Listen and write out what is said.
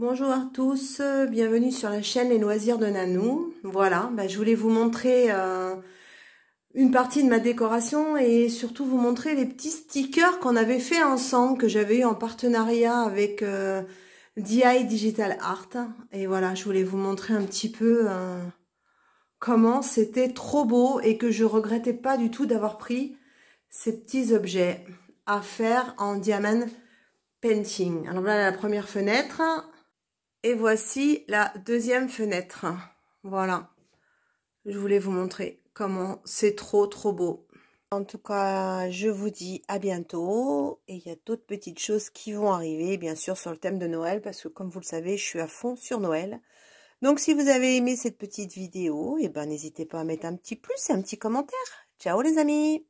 Bonjour à tous, bienvenue sur la chaîne Les Loisirs de Nanou. Voilà, bah, je voulais vous montrer euh, une partie de ma décoration et surtout vous montrer les petits stickers qu'on avait fait ensemble, que j'avais eu en partenariat avec euh, DI Digital Art. Et voilà, je voulais vous montrer un petit peu euh, comment c'était trop beau et que je regrettais pas du tout d'avoir pris ces petits objets à faire en diamant painting. Alors voilà la première fenêtre, et voici la deuxième fenêtre. Voilà. Je voulais vous montrer comment c'est trop trop beau. En tout cas, je vous dis à bientôt. Et il y a d'autres petites choses qui vont arriver, bien sûr, sur le thème de Noël. Parce que comme vous le savez, je suis à fond sur Noël. Donc si vous avez aimé cette petite vidéo, eh ben n'hésitez pas à mettre un petit plus et un petit commentaire. Ciao les amis